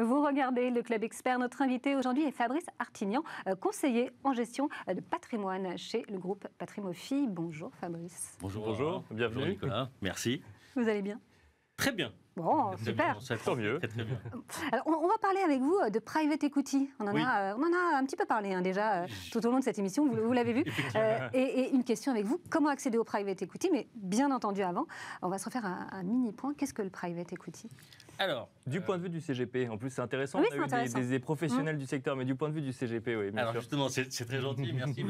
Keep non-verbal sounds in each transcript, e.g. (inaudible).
Vous regardez le Club Expert. Notre invité aujourd'hui est Fabrice Artignan, euh, conseiller en gestion euh, de patrimoine chez le groupe Patrimofi. Bonjour Fabrice. Bonjour, bonjour. Bienvenue. Nicolas. Merci. Vous allez bien Très bien. Bon, super. tant mieux. (laughs) Alors, on, on, va parler avec vous euh, de private equity. On en, a, euh, on en a un petit peu parlé hein, déjà euh, tout au long de cette émission, vous, l'avez vu. (laughs) et, une question avec vous, comment accéder au private equity Mais bien entendu, avant, on va se refaire un, mini point. Qu'est-ce que le private equity alors, du point de vue du CGP, en plus c'est intéressant, oui, des, professionnels mmh. du secteur, mais du point de vue du CGP, oui. Alors justement, c'est très gentil, (laughs) merci,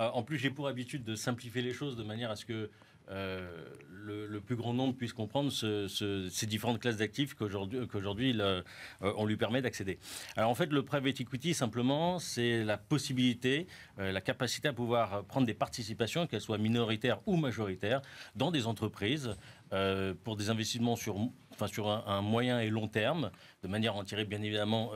en plus j'ai pour habitude de simplifier les choses de manière à ce que le, plus grand nombre puisse comprendre ce, ce, différentes classes d'actifs qu'aujourd'hui qu'aujourd'hui euh, on lui permet d'accéder. Alors en fait, le private equity, simplement, c'est la possibilité, euh, la capacité à pouvoir prendre des participations, qu'elles soient minoritaires ou majoritaires, dans des entreprises euh, pour des investissements sur, enfin, sur un, un, moyen et long terme, de manière à en tirer bien évidemment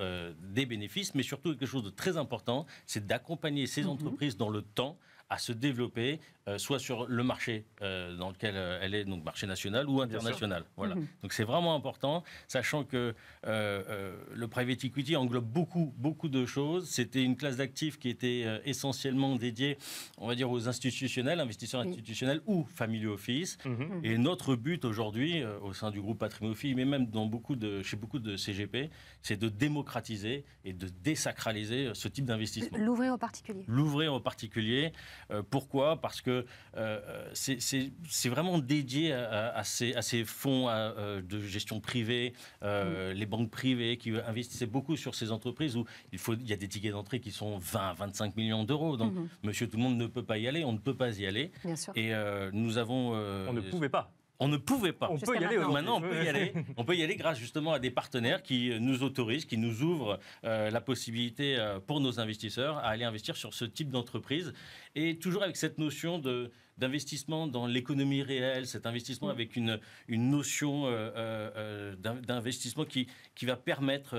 des bénéfices, mais surtout quelque chose de très important, c'est d'accompagner ces mhm. entreprises dans le temps à se développer, euh, soit sur le marché euh, dans lequel euh, elle est, donc marché national ou international. Voilà. Mhm. Donc c'est vraiment important, sachant que le private equity englobe beaucoup, beaucoup de choses. C'était une classe d'actifs qui était essentiellement dédiée, on va dire, aux institutionnels, investisseurs institutionnels ou family office. Mhm. Mhm. Et notre but aujourd'hui, au sein du groupe Patrimonophilie, mais même dans beaucoup de, chez beaucoup de CGP, c'est de démocratiser et de désacraliser ce type d'investissement. L'ouvrir aux particulier L'ouvrir aux particuliers. Euh, pourquoi Parce que euh, euh, c'est vraiment dédié à, ces, fonds de gestion privée, mm. les banques privées qui investissaient beaucoup sur ces entreprises où il, faut, il y a des tickets d'entrée qui sont 20 25 millions d'euros. Donc, mm-hmm. monsieur, tout le monde ne peut pas y aller, on ne peut pas y aller. Bien sûr. Et nous avons. on ne pouvait pas on ne pouvait pas. On peut y aller. Maintenant, on peut y aller. On peut y aller grâce justement à des partenaires qui nous autorisent, qui nous ouvrent euh, la possibilité euh, pour nos investisseurs à aller investir sur ce type d'entreprise. Et toujours avec cette notion de d'investissement dans l'économie réelle, cet investissement mm. avec une, une notion euh, euh, euh, d'investissement qui, qui va permettre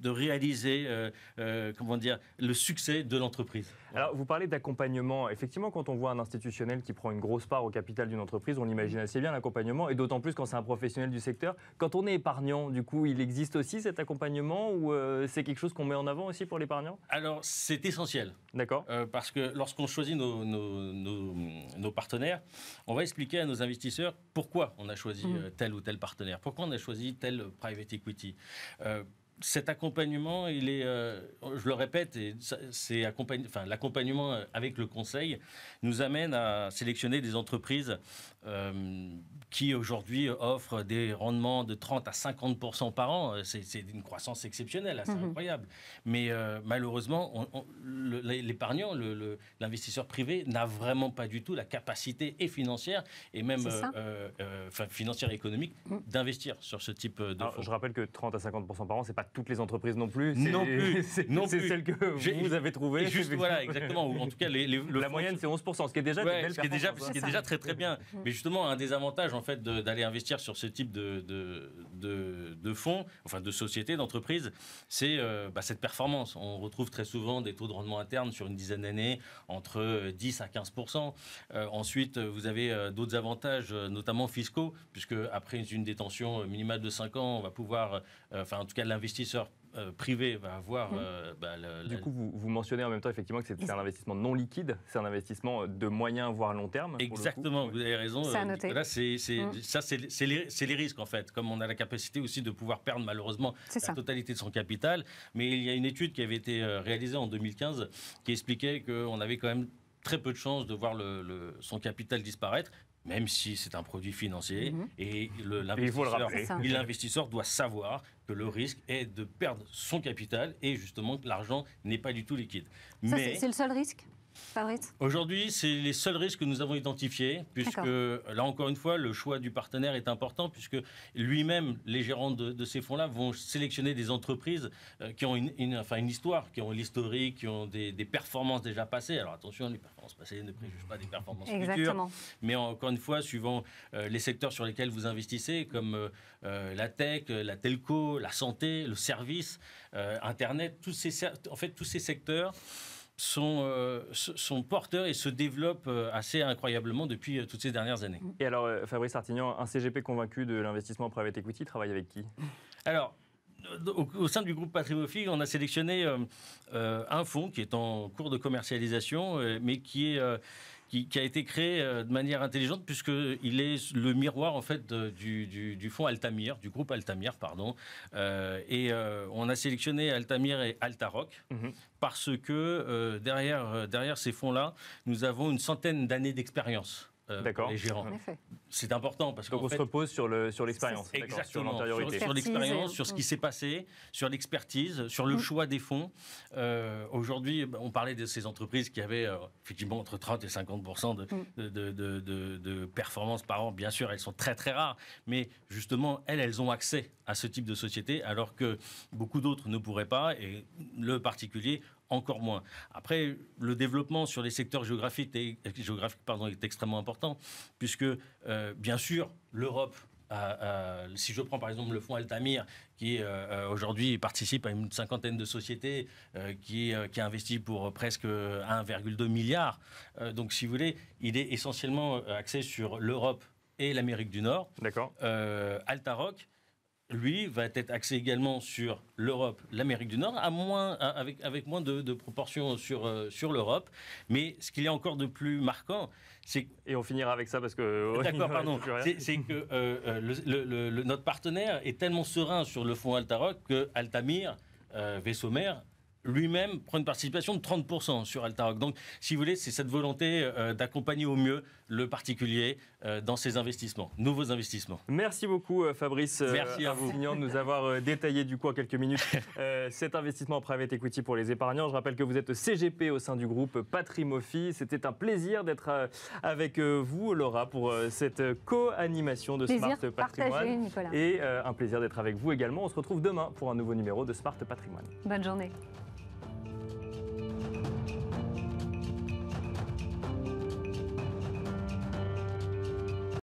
de réaliser comment dire, le succès de l'entreprise. Alors, vous parlez d'accompagnement. Effectivement, quand on voit un institutionnel qui prend une grosse part au capital d'une entreprise, on imagine mm. assez bien l'accompagnement, et d'autant plus quand c'est un professionnel du secteur. Quand on est épargnant, du coup, il existe aussi cet accompagnement ou c'est quelque chose qu'on met en avant aussi pour l'épargnant Alors, c'est essentiel. D'accord. parce que lorsqu'on choisit nos nos partenaires, on va expliquer à nos investisseurs pourquoi on a choisi mmh. euh, tel ou tel partenaire, pourquoi on a choisi tel private equity. Euh, cet accompagnement, il est, euh, je le répète, c'est l'accompagnement euh, avec le conseil nous amène à sélectionner des entreprises euh, qui aujourd'hui offrent des rendements de 30 à 50 par an. C'est une croissance exceptionnelle, c'est mm-hmm. incroyable. Mais malheureusement, l'épargnant, l'investisseur privé n'a vraiment pas du tout la capacité et financière et même financière économique mm. d'investir sur ce type de. Je rappelle que 30 à 50 par an, c'est pas toutes les entreprises non plus. Non plus. (laughs) C'est celle que vous avez trouvée. Juste, voilà, (laughs) exactement. en tout cas, la moyenne, c'est 11%, ce qui est déjà, qui est déjà, déjà très très bien. Mais justement, un des avantages en fait, d'aller investir sur ce type de, de, fonds, enfin de sociétés, d'entreprises, c'est euh, bah, cette performance. On retrouve très souvent des taux de rendement interne sur une dizaine d'années entre 10 euh, à 15%. Euh, ensuite, vous avez d'autres avantages, notamment fiscaux, puisque après une détention minimale de 5 ans, on va pouvoir, enfin en tout cas l'investir euh, privé va avoir. Mmh. Euh, bah, le, du coup, vous, vous, mentionnez en même temps effectivement que c'est un investissement non liquide, c'est un investissement euh, de moyen voire long terme. Exactement, vous avez raison. c'est ça, c'est les, risques en fait. Comme on a la capacité aussi de pouvoir perdre malheureusement la totalité de son capital, mais il y a une étude qui avait été réalisée en 2015 qui expliquait qu'on avait quand même très peu de chances de voir le, son capital disparaître, même si c'est un produit financier, mhm. et l'investisseur doit savoir que le risque est de perdre son capital et justement que l'argent n'est pas du tout liquide. Mais c'est le seul risque Aujourd'hui, c'est les seuls risques que nous avons identifiés, puisque là encore une fois, le choix du partenaire est important, puisque lui-même, les gérants de, ces fonds-là vont sélectionner des entreprises euh, qui ont une, histoire, qui ont l'historique, qui ont des, performances déjà passées. Alors attention, les performances passées ne préjugent pas des performances Exactement. futures. Mais encore une fois, suivant euh, les secteurs sur lesquels vous investissez, comme euh, la tech, la telco, la santé, le service, Internet, tous ces, en fait, tous ces secteurs euh, sont, porteurs et se développent euh, assez incroyablement depuis euh, toutes ces dernières années. Et alors, Fabrice Artignan, un CGP convaincu de l'investissement en private equity, travaille avec qui Alors, au, sein du groupe Patrimofig, on a sélectionné un fonds qui est en cours de commercialisation, mais qui est qui, a été créé euh, de manière intelligente puisque il est le miroir en fait du, fonds Altamir, du groupe Altamir, pardon. Euh, et euh, on a sélectionné Altamir et Altaroc mhm. parce que derrière derrière ces fonds là, nous avons une centaine d'années d'expérience. Euh, d'accord. C'est important parce qu'on se repose sur le sur l'expérience, sur, l'expérience, sur ce qui mmh. s'est passé, sur l'expertise, sur le mmh. choix des fonds. Euh, aujourd'hui, bah, on parlait de ces entreprises qui avaient euh, effectivement entre 30 et 50 mmh. de, de performance par an. Bien sûr, elles sont très très rares, mais justement, elles, elles ont accès à ce type de société alors que beaucoup d'autres ne pourraient pas et le particulier encore moins. Après, le développement sur les secteurs géographiques, géographiques pardon, est extrêmement important, puisque, euh, bien sûr, l'Europe si je prends par exemple le fonds Altamir, qui euh, euh, aujourd'hui participe à une cinquantaine de sociétés, qui, qui, a investi pour presque 1,2 milliard. donc, si vous voulez, il est essentiellement axé sur l'Europe et l'Amérique du Nord. D'accord. Altaroc lui, va être axé également sur l'Europe, l'Amérique du Nord, avec, moins de, proportions sur, euh, sur l'Europe. Mais ce qu'il y a encore de plus marquant, c'est... Et on finira avec ça parce que... Euh, (laughs) c'est que euh, notre partenaire est tellement serein sur le fonds Altaroc que Altamir, vaisseau mère, lui-même prend une participation de 30% sur Altaroc. Donc, si vous voulez, c'est cette volonté euh, d'accompagner au mieux le particulier euh, dans ses investissements, nouveaux investissements. Merci beaucoup, euh, Fabrice Merci à vous. de nous avoir détaillé, du coup, en quelques minutes, (laughs) cet investissement en private equity pour les épargnants. Je rappelle que vous êtes CGP au sein du groupe Patrimofi. C'était un plaisir d'être avec vous, Laura, pour cette co-animation de Smart Patrimoine. Nicolas. Et un plaisir d'être avec vous également. On se retrouve demain pour un nouveau numéro de Smart Patrimoine. Bonne journée.